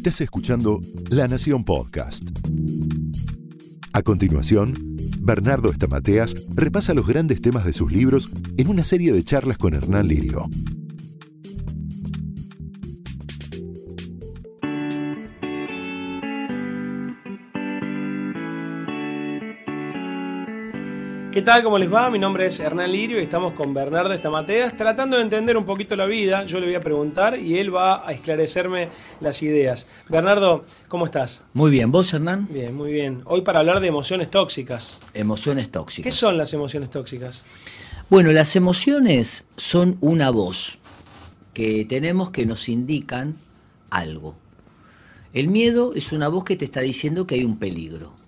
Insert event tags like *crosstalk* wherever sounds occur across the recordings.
Estás escuchando La Nación Podcast. A continuación, Bernardo Estamateas repasa los grandes temas de sus libros en una serie de charlas con Hernán Lirio. ¿Qué tal? ¿Cómo les va? Mi nombre es Hernán Lirio y estamos con Bernardo Estamateas tratando de entender un poquito la vida. Yo le voy a preguntar y él va a esclarecerme las ideas. Bernardo, ¿cómo estás? Muy bien, ¿vos Hernán? Bien, muy bien. Hoy para hablar de emociones tóxicas. Emociones tóxicas. ¿Qué son las emociones tóxicas? Bueno, las emociones son una voz que tenemos que nos indican algo. El miedo es una voz que te está diciendo que hay un peligro.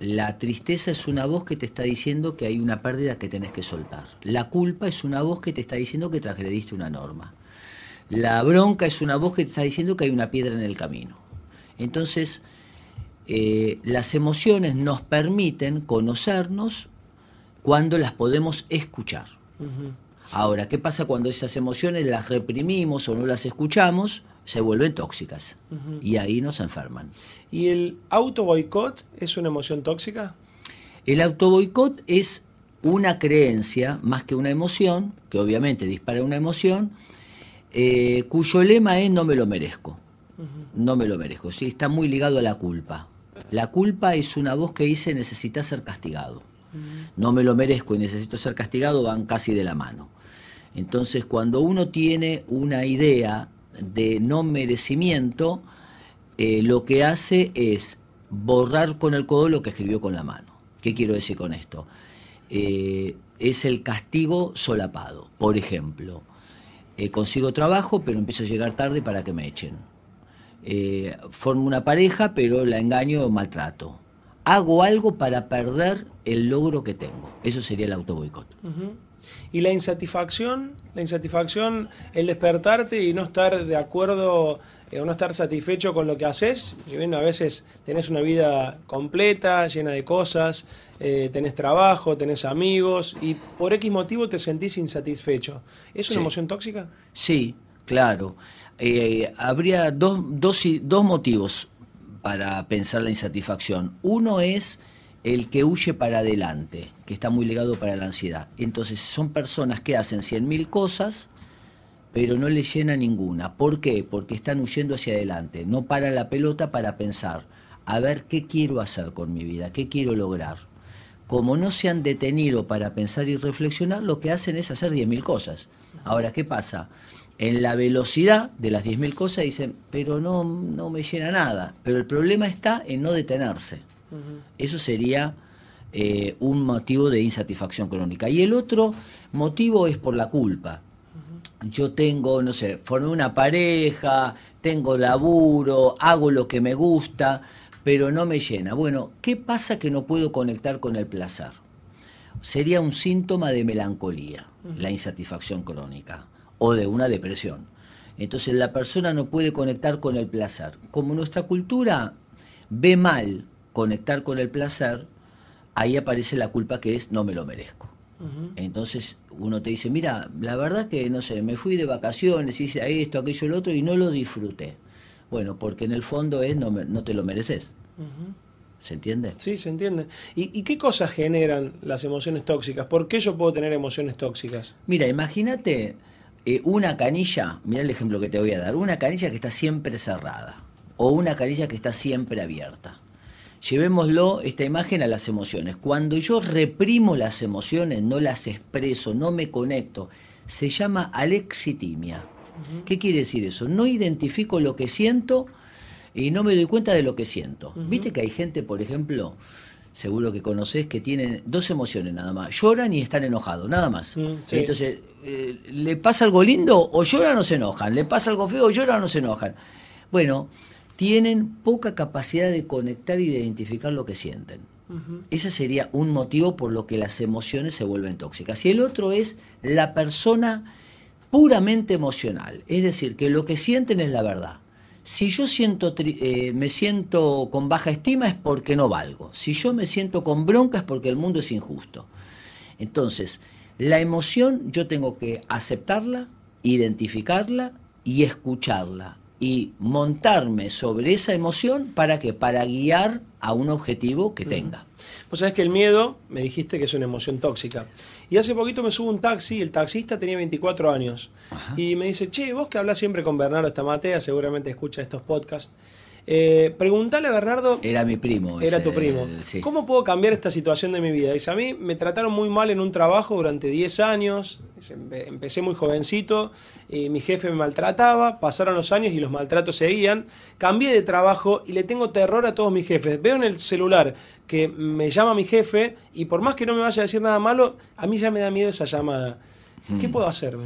La tristeza es una voz que te está diciendo que hay una pérdida que tenés que soltar. La culpa es una voz que te está diciendo que transgrediste una norma. La bronca es una voz que te está diciendo que hay una piedra en el camino. Entonces, eh, las emociones nos permiten conocernos cuando las podemos escuchar. Ahora, ¿qué pasa cuando esas emociones las reprimimos o no las escuchamos? se vuelven tóxicas y ahí nos enferman. ¿Y el auto boicot es una emoción tóxica? El auto boicot es una creencia más que una emoción, que obviamente dispara una emoción, eh, cuyo lema es no me lo merezco. No me lo merezco. ¿sí? Está muy ligado a la culpa. La culpa es una voz que dice necesitas ser castigado. No me lo merezco y necesito ser castigado van casi de la mano. Entonces, cuando uno tiene una idea de no merecimiento, eh, lo que hace es borrar con el codo lo que escribió con la mano. ¿Qué quiero decir con esto? Eh, es el castigo solapado. Por ejemplo, eh, consigo trabajo, pero empiezo a llegar tarde para que me echen. formo una pareja, pero la engaño o maltrato. Hago algo para perder el logro que tengo. Eso sería el autoboicot. Y la insatisfacción, la insatisfacción, el despertarte y no estar de acuerdo eh, o no estar satisfecho con lo que haces, a veces tenés una vida completa, llena de cosas, eh, tenés trabajo, tenés amigos y por X motivo te sentís insatisfecho. ¿Es una emoción tóxica? Sí, claro. Eh, habría dos, dos, dos motivos para pensar la insatisfacción. Uno es el que huye para adelante, que está muy ligado para la ansiedad. Entonces son personas que hacen 100.000 cosas, pero no les llena ninguna. ¿Por qué? Porque están huyendo hacia adelante, no para la pelota para pensar, a ver qué quiero hacer con mi vida, qué quiero lograr. Como no se han detenido para pensar y reflexionar, lo que hacen es hacer 10.000 cosas. Ahora, ¿qué pasa? En la velocidad de las 10.000 cosas dicen, pero no, no me llena nada. Pero el problema está en no detenerse. Eso sería eh, un motivo de insatisfacción crónica. Y el otro motivo es por la culpa. Yo tengo, no sé, formé una pareja, tengo laburo, hago lo que me gusta, pero no me llena. Bueno, ¿qué pasa que no puedo conectar con el placer? Sería un síntoma de melancolía, la insatisfacción crónica, o de una depresión. Entonces la persona no puede conectar con el placer. Como nuestra cultura ve mal conectar con el placer, ahí aparece la culpa que es no me lo merezco. Entonces uno te dice, mira, la verdad que no sé, me fui de vacaciones, hice esto, aquello, el otro y no lo disfruté. Bueno, porque en el fondo es no, no te lo mereces. ¿Se entiende? Sí, se entiende. ¿Y, qué cosas generan las emociones tóxicas? ¿Por qué yo puedo tener emociones tóxicas? Mira, imagínate eh, una canilla, mira el ejemplo que te voy a dar, una canilla que está siempre cerrada o una canilla que está siempre abierta llevémoslo, esta imagen, a las emociones. Cuando yo reprimo las emociones, no las expreso, no me conecto, se llama alexitimia. ¿Qué quiere decir eso? No identifico lo que siento y no me doy cuenta de lo que siento. Viste que hay gente, por ejemplo, seguro que conoces, que tienen dos emociones nada más. Lloran y están enojados, nada más. Mm, Entonces, eh, ¿le pasa algo lindo o lloran o se enojan? ¿Le pasa algo feo o lloran o se enojan? Bueno, tienen poca capacidad de conectar y de identificar lo que sienten. Ese sería un motivo por lo que las emociones se vuelven tóxicas. Y el otro es la persona puramente emocional, es decir, que lo que sienten es la verdad. Si yo siento eh, me siento con baja estima es porque no valgo. Si yo me siento con bronca es porque el mundo es injusto. Entonces, la emoción yo tengo que aceptarla, identificarla y escucharla y montarme sobre esa emoción para que para guiar a un objetivo que tenga. Vos sabés que el miedo, me dijiste que es una emoción tóxica. Y hace poquito me subo un taxi, el taxista tenía 24 años. Y me dice, che, vos que hablas siempre con Bernardo Estamatea, seguramente escucha estos podcasts. Eh, preguntale a Bernardo. Era mi primo. Era tu primo. ¿Cómo puedo cambiar esta situación de mi vida? Dice, a mí me trataron muy mal en un trabajo durante 10 años, empecé muy jovencito, mi jefe me maltrataba, pasaron los años y los maltratos seguían, cambié de trabajo y le tengo terror a todos mis jefes. Veo en el celular que me llama mi jefe y por más que no me vaya a decir nada malo, a mí ya me da miedo esa llamada. ¿Qué hmm. puedo hacer?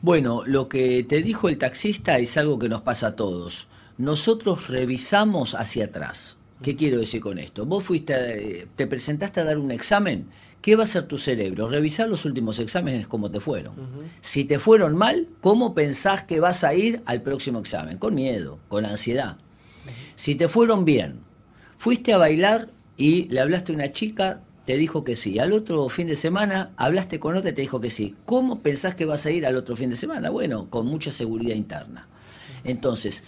Bueno, lo que te dijo el taxista es algo que nos pasa a todos nosotros revisamos hacia atrás. ¿Qué quiero decir con esto? Vos fuiste, eh, te presentaste a dar un examen, ¿qué va a hacer tu cerebro? Revisar los últimos exámenes como te fueron. Si te fueron mal, ¿cómo pensás que vas a ir al próximo examen? Con miedo, con ansiedad. Si te fueron bien, fuiste a bailar y le hablaste a una chica, te dijo que sí. Al otro fin de semana hablaste con otra y te dijo que sí. ¿Cómo pensás que vas a ir al otro fin de semana? Bueno, con mucha seguridad interna. Entonces,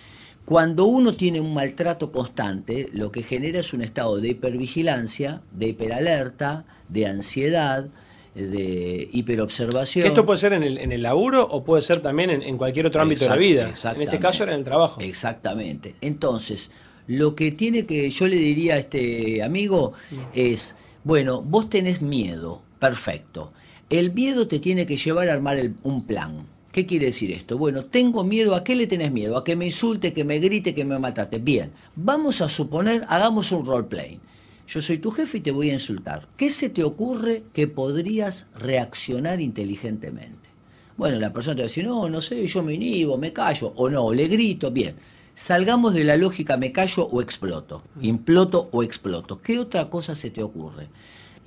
cuando uno tiene un maltrato constante, lo que genera es un estado de hipervigilancia, de hiperalerta, de ansiedad, de hiperobservación. esto puede ser en el, laburo o puede ser también en, cualquier otro ámbito de la vida. En este caso era en el trabajo. Exactamente. Entonces, lo que tiene que, yo le diría a este amigo es, bueno, vos tenés miedo, perfecto. El miedo te tiene que llevar a armar un plan ¿Qué quiere decir esto? Bueno, tengo miedo, ¿a qué le tenés miedo? A que me insulte, que me grite, que me matate. Bien, vamos a suponer, hagamos un roleplay. Yo soy tu jefe y te voy a insultar. ¿Qué se te ocurre que podrías reaccionar inteligentemente? Bueno, la persona te va a decir, no, no sé, yo me inhibo, me callo, o no, le grito, bien. Salgamos de la lógica, me callo o exploto, mm. imploto o exploto. ¿Qué otra cosa se te ocurre?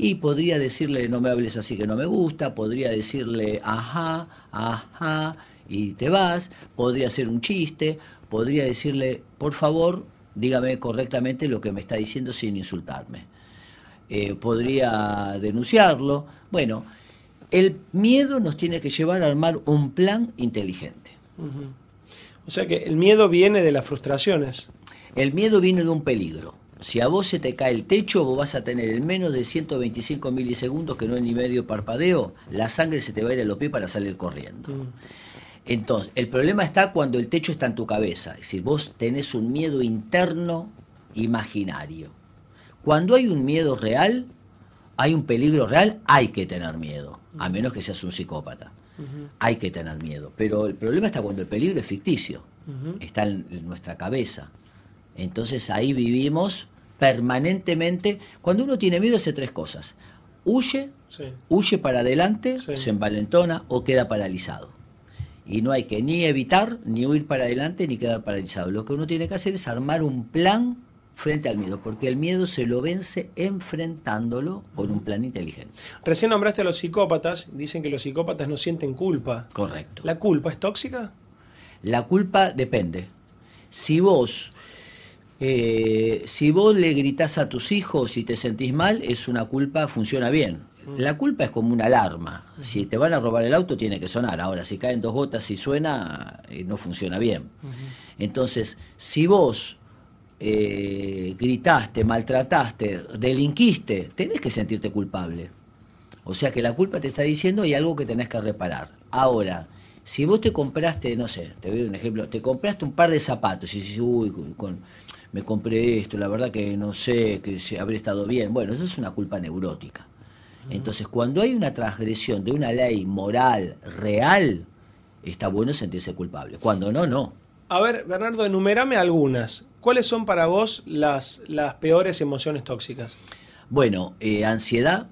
Y podría decirle, no me hables así que no me gusta, podría decirle, ajá, ajá, y te vas, podría hacer un chiste, podría decirle, por favor, dígame correctamente lo que me está diciendo sin insultarme. Eh, podría denunciarlo. Bueno, el miedo nos tiene que llevar a armar un plan inteligente. O sea que el miedo viene de las frustraciones. El miedo viene de un peligro. Si a vos se te cae el techo, vos vas a tener en menos de 125 milisegundos, que no es ni medio parpadeo, la sangre se te va a ir a los pies para salir corriendo. Mm. Entonces, el problema está cuando el techo está en tu cabeza, es decir, vos tenés un miedo interno imaginario. Cuando hay un miedo real, hay un peligro real, hay que tener miedo, a mm. menos que seas un psicópata. Hay que tener miedo, pero el problema está cuando el peligro es ficticio, está en nuestra cabeza. Entonces ahí vivimos permanentemente. Cuando uno tiene miedo hace tres cosas. Huye, huye para adelante, se envalentona o queda paralizado. Y no hay que ni evitar, ni huir para adelante, ni quedar paralizado. Lo que uno tiene que hacer es armar un plan frente al miedo, porque el miedo se lo vence enfrentándolo con un plan inteligente. Recién nombraste a los psicópatas, dicen que los psicópatas no sienten culpa. Correcto. ¿La culpa es tóxica? La culpa depende. Si vos eh, si vos le gritás a tus hijos y te sentís mal, es una culpa, funciona bien. Mm. La culpa es como una alarma. Mm. Si te van a robar el auto, tiene que sonar. Ahora, si caen dos gotas y suena, eh, no funciona bien. Entonces, si vos eh, gritaste, maltrataste, delinquiste, tenés que sentirte culpable. O sea que la culpa te está diciendo hay algo que tenés que reparar. Ahora, si vos te compraste, no sé, te doy un ejemplo, te compraste un par de zapatos y dices, uy, con, me compré esto, la verdad que no sé, que habré estado bien. Bueno, eso es una culpa neurótica. Entonces, cuando hay una transgresión de una ley moral real, está bueno sentirse culpable. Cuando no, no. A ver, Bernardo, enumérame algunas. ¿Cuáles son para vos las, las peores emociones tóxicas? Bueno, eh, ansiedad,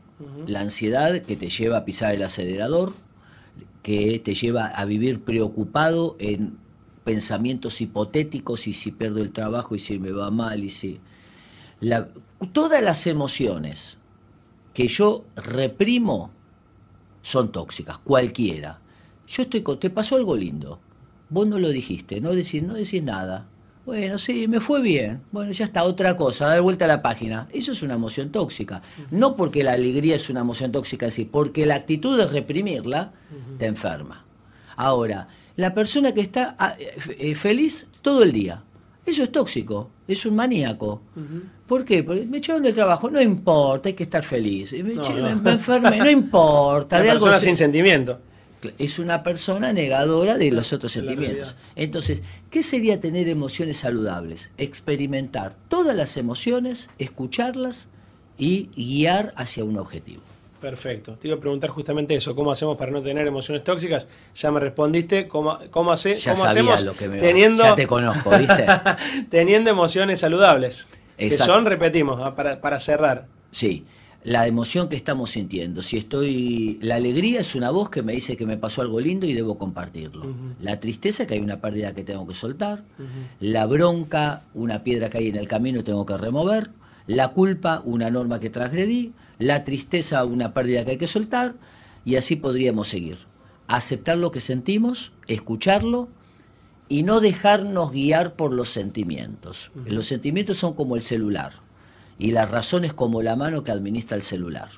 la ansiedad que te lleva a pisar el acelerador, que te lleva a vivir preocupado en pensamientos hipotéticos y si pierdo el trabajo y si me va mal y si... La, todas las emociones que yo reprimo son tóxicas, cualquiera. Yo estoy con, te pasó algo lindo, vos no lo dijiste, no decís, no nada. Bueno, sí, me fue bien. Bueno, ya está, otra cosa, dar vuelta a la página. Eso es una emoción tóxica. No porque la alegría es una emoción tóxica, sí, porque la actitud de reprimirla te enferma. Ahora, la persona que está ah, eh, eh, feliz todo el día. Eso es tóxico, es un maníaco. ¿Por qué? Porque me echaron del trabajo, no importa, hay que estar feliz. Me, no, no. no *laughs* importa. Una persona sin sentimiento. Es una persona negadora de los otros sentimientos. Entonces, ¿qué sería tener emociones saludables? Experimentar todas las emociones, escucharlas y guiar hacia un objetivo. Perfecto. Te iba a preguntar justamente eso, ¿cómo hacemos para no tener emociones tóxicas? Ya me respondiste, ¿cómo, cómo, hace, cómo hacemos lo que me teniendo, ya te conozco, ¿viste? *laughs* teniendo emociones saludables? Que son, repetimos, ah, para, cerrar. Sí, la emoción que estamos sintiendo. Si estoy. La alegría es una voz que me dice que me pasó algo lindo y debo compartirlo. La tristeza, que hay una pérdida que tengo que soltar. La bronca, una piedra que hay en el camino y tengo que remover la culpa, una norma que transgredí, la tristeza, una pérdida que hay que soltar, y así podríamos seguir. Aceptar lo que sentimos, escucharlo y no dejarnos guiar por los sentimientos. Los sentimientos son como el celular y la razón es como la mano que administra el celular.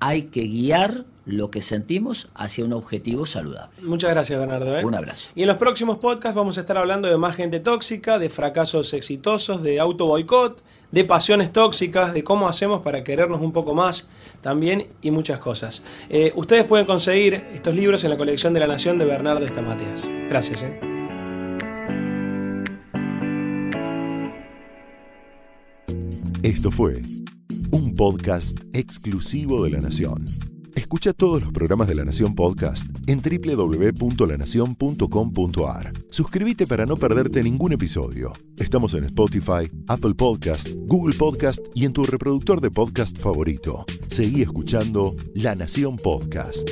Hay que guiar lo que sentimos hacia un objetivo saludable. Muchas gracias, Bernardo. ¿eh? Un abrazo. Y en los próximos podcasts vamos a estar hablando de más gente tóxica, de fracasos exitosos, de auto boicot, de pasiones tóxicas, de cómo hacemos para querernos un poco más también y muchas cosas. Eh, ustedes pueden conseguir estos libros en la colección de la Nación de Bernardo Estamateas. Gracias. ¿eh? Esto fue un podcast exclusivo de la Nación. Escucha todos los programas de La Nación Podcast en www.lanacion.com.ar. Suscríbete para no perderte ningún episodio. Estamos en Spotify, Apple Podcast, Google Podcast y en tu reproductor de podcast favorito. Seguí escuchando La Nación Podcast.